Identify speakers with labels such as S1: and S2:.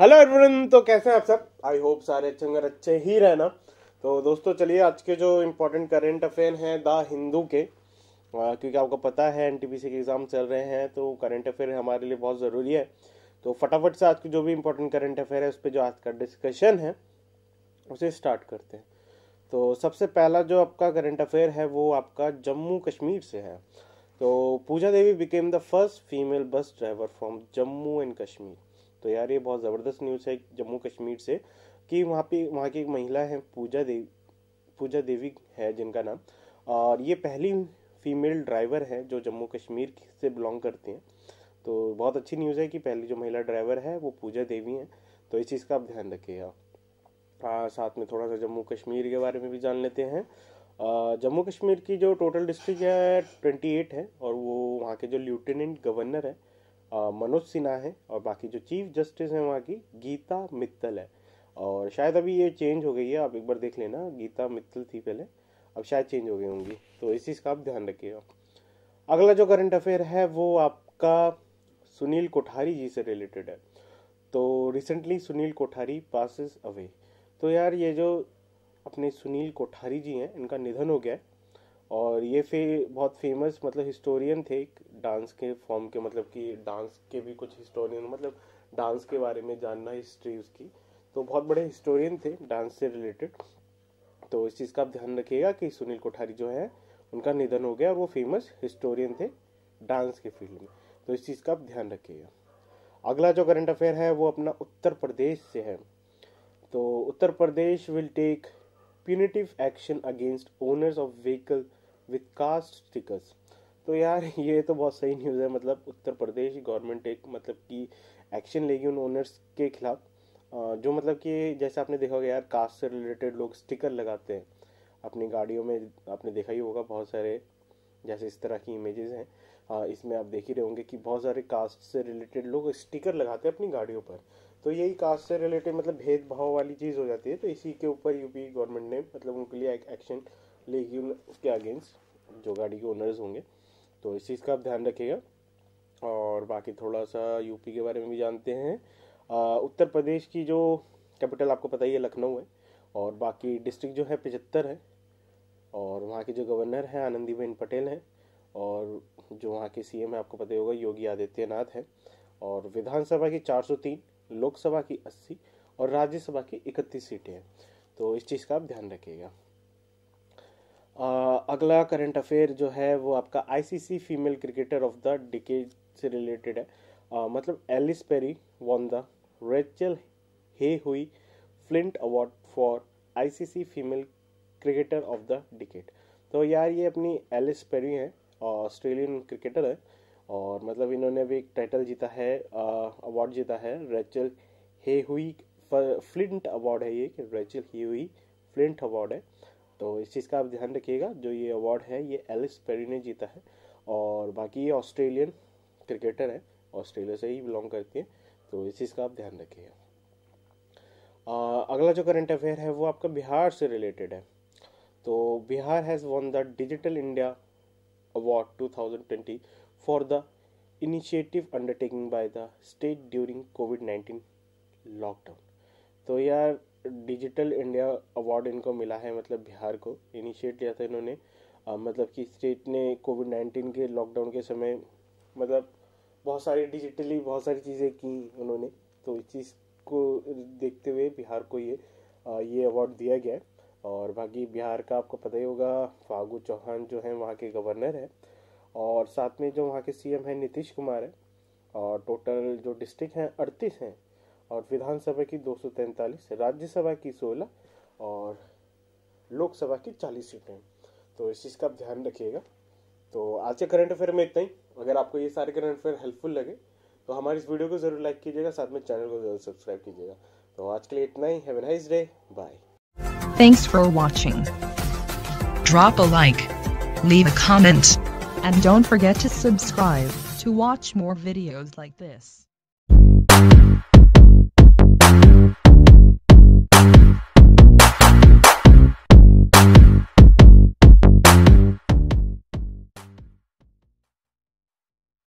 S1: Hello everyone तो कैसे हैं आप सब आई होप सारे अच्छे अगर अच्छे ही रहना तो दोस्तों चलिए आज के जो इम्पोर्टेंट करेंट अफेयर हैं द हिंदू के आ, क्योंकि आपको पता है एन के एग्ज़ाम चल रहे हैं तो करेंट अफेयर हमारे लिए बहुत ज़रूरी है तो फटाफट से आज के जो भी इम्पोर्टेंट करेंट अफेयर है उस पर जो आज का डिस्कशन है उसे स्टार्ट करते हैं तो सबसे पहला जो आपका करेंट अफेयर है वो आपका जम्मू कश्मीर से है तो Puja Devi became the first female bus driver from Jammu and Kashmir तो यार ये बहुत ज़बरदस्त न्यूज़ है जम्मू कश्मीर से कि वहाँ पे वहाँ की एक महिला है पूजा देवी पूजा देवी है जिनका नाम और ये पहली फीमेल ड्राइवर है जो जम्मू कश्मीर से बिलोंग करती हैं तो बहुत अच्छी न्यूज़ है कि पहली जो महिला ड्राइवर है वो पूजा देवी हैं तो इस चीज़ का आप ध्यान रखिए आप साथ में थोड़ा सा जम्मू कश्मीर के बारे में भी जान लेते हैं जम्मू कश्मीर की जो टोटल डिस्ट्रिक्ट है ट्वेंटी एट है और वो वहाँ के जो लेफ्टिनेंट गवर्नर है मनोज सिन्हा हैं और बाकी जो चीफ जस्टिस हैं वहाँ की गीता मित्तल है और शायद अभी ये चेंज हो गई है आप एक बार देख लेना गीता मित्तल थी पहले अब शायद चेंज हो गई होंगी तो इस चीज़ का आप ध्यान रखिएगा अगला जो करंट अफेयर है वो आपका सुनील कोठारी जी से रिलेटेड है तो recently Sunil Kothari passes away तो यार ये जो अपने सुनील कोठारी जी हैं इनका निधन हो गया है और ये फिर बहुत फेमस मतलब हिस्टोरियन थे एक डांस के फॉर्म के मतलब कि डांस के भी कुछ हिस्टोरियन मतलब डांस के बारे में जानना हिस्ट्री उसकी तो बहुत बड़े हिस्टोरियन थे डांस से रिलेटेड तो इस चीज़ का आप ध्यान रखिएगा कि सुनील कोठारी जो है उनका निधन हो गया और वो फेमस हिस्टोरियन थे डांस के फील्ड में तो इस चीज़ का आप ध्यान रखिएगा अगला जो करंट अफेयर है वो अपना उत्तर प्रदेश से है तो Uttar Pradesh will take punitive action against owners of vehicle with caste stickers तो यार ये तो बहुत सही न्यूज़ है मतलब उत्तर प्रदेश गवर्नमेंट एक मतलब कि एक्शन लेगी उन ओनर्स के खिलाफ जो मतलब कि जैसे आपने देखा होगा यार कास्ट से रिलेटेड लोग स्टिकर लगाते हैं अपनी गाड़ियों में आपने देखा ही होगा बहुत सारे जैसे इस तरह की इमेजेस हैं इसमें आप देख ही रहे होंगे कि बहुत सारे कास्ट से रिलेटेड लोग स्टिकर लगाते हैं अपनी गाड़ियों पर तो यही कास्ट से रिलेटेड मतलब भेदभाव वाली चीज़ हो जाती है तो इसी के ऊपर यूपी गवर्नमेंट ने मतलब उनके लिए एक एक्शन लेगी उसके अगेंस्ट जो गाड़ी के ओनर्स होंगे तो इस चीज़ का आप ध्यान रखिएगा और बाकी थोड़ा सा यूपी के बारे में भी जानते हैं आ, उत्तर प्रदेश की जो कैपिटल आपको पता ही है लखनऊ है और बाकी डिस्ट्रिक्ट जो है पचहत्तर है और वहाँ के जो गवर्नर हैं आनंदीबेन पटेल हैं और जो वहाँ के सीएम है आपको पता ही होगा योगी आदित्यनाथ हैं और विधानसभा की तीन लोकसभा की 80 और राज्यसभा की 31 सीटें हैं तो इस चीज़ का आप ध्यान रखिएगा अगला करंट अफेयर जो है वो आपका ICC female cricketer of the decade से रिलेटेड है आ, मतलब Ellyse Perry won the Rachael Heyhoe Flint award for ICC female cricketer of the decade तो यार ये अपनी एलिस पेरी हैं ऑस्ट्रेलियन क्रिकेटर है और मतलब इन्होंने भी एक टाइटल जीता है अवार्ड जीता है Rachel Heyhoe Flint award है ये कि रेचल ही हुई फ्लिंट अवार्ड है तो इस चीज़ का आप ध्यान रखिएगा जो ये अवार्ड है ये एलिस पेरी ने जीता है और बाकी ये ऑस्ट्रेलियन क्रिकेटर है ऑस्ट्रेलिया से ही बिलोंग करती है तो इस चीज़ का आप ध्यान रखिएगा अगला जो करंट अफेयर है वो आपका बिहार से रिलेटेड है तो Bihar has won the digital India award twenty for the initiative undertaken by the state during covid nineteen lockdown तो यार डिजिटल इंडिया अवार्ड इनको मिला है मतलब बिहार को इनिशिएट लिया था इन्होंने आ, मतलब कि स्टेट ने कोविड नाइन्टीन के लॉकडाउन के समय मतलब बहुत सारी डिजिटली बहुत सारी चीज़ें की उन्होंने तो इस चीज़ को देखते हुए बिहार को ये आ, ये अवार्ड दिया गया है और बाकी बिहार का आपको पता ही होगा फागू चौहान जो है वहाँ के गवर्नर है और साथ में जो वहाँ के सीएम हैं नीतीश कुमार है और टोटल जो डिस्ट्रिक्ट हैं अड़तीस हैं और विधानसभा की दो राज्यसभा की सोलह और लोकसभा की चालीस सीटें तो इस चीज़ का आप ध्यान रखिएगा तो आज के करंट अफेयर में इतना ही अगर आपको ये सारे करंट अफेयर हेल्पफुल लगे तो हमारे इस वीडियो को ज़रूर लाइक कीजिएगा साथ में चैनल को जरूर सब्सक्राइब कीजिएगा तो आज के लिए इतना ही have nice day bye thanks for watching drop a like leave a comment And don't forget to subscribe to watch more videos like this.